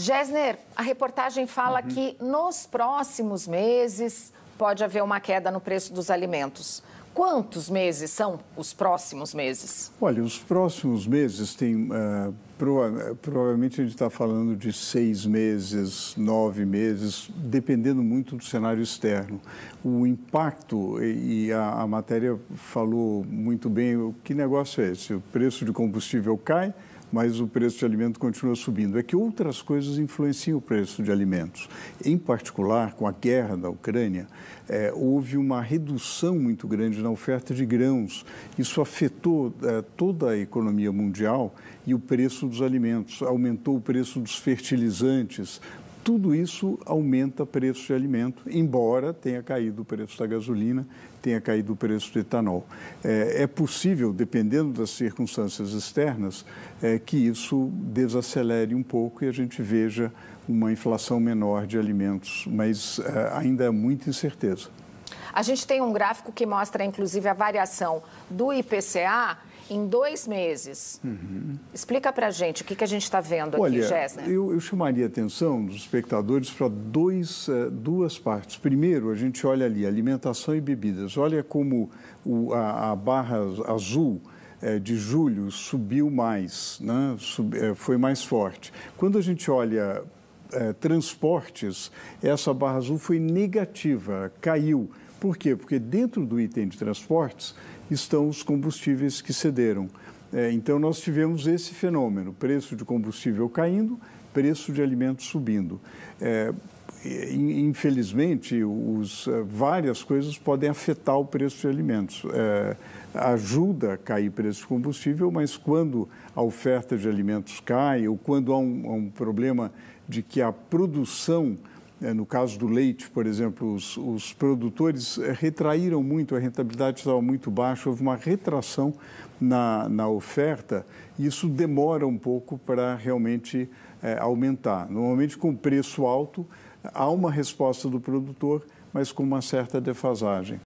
Gessner, a reportagem fala uhum. que nos próximos meses pode haver uma queda no preço dos alimentos. Quantos meses são os próximos meses? Olha, os próximos meses tem uh, eh, Provavelmente a gente está falando de seis meses, nove meses, dependendo muito do cenário externo. O impacto, e a, a matéria falou muito bem, o que negócio é esse? O preço de combustível cai, mas o preço de alimento continua subindo. É que outras coisas influenciam o preço de alimentos. Em particular, com a guerra da Ucrânia, é, houve uma redução muito grande na oferta de grãos. Isso afetou é, toda a economia mundial e o preço dos alimentos, aumentou o preço dos fertilizantes. Tudo isso aumenta o preço de alimento, embora tenha caído o preço da gasolina, tenha caído o preço do etanol. É, é possível, dependendo das circunstâncias externas, é, que isso desacelere um pouco e a gente veja uma inflação menor de alimentos, mas é, ainda é muita incerteza. A gente tem um gráfico que mostra, inclusive, a variação do IPCA em dois meses. Uhum. Explica para a gente o que, que a gente está vendo Olha, aqui, Gessner. Eu, eu chamaria a atenção dos espectadores para eh, duas partes. Primeiro, a gente olha ali alimentação e bebidas. Olha como o, a, a barra azul eh, de julho subiu mais, né? Eh, foi mais forte. Quando a gente olha é, transportes, essa barra azul foi negativa, caiu. Por quê? Porque dentro do item de transportes estão os combustíveis que cederam. É, então, nós tivemos esse fenômeno: preço de combustível caindo, preço de alimentos subindo. É, infelizmente, os, é, várias coisas podem afetar o preço de alimentos. É, ajuda a cair preço de combustível, mas quando a oferta de alimentos cai ou quando há um, um problema de que a produção é, no caso do leite, por exemplo, os, os produtores eh, retraíram muito, a rentabilidade estava muito baixa, houve uma retração na, na oferta e isso demora um pouco para realmente é, aumentar. Normalmente, com preço alto, há uma resposta do produtor, mas com uma certa defasagem.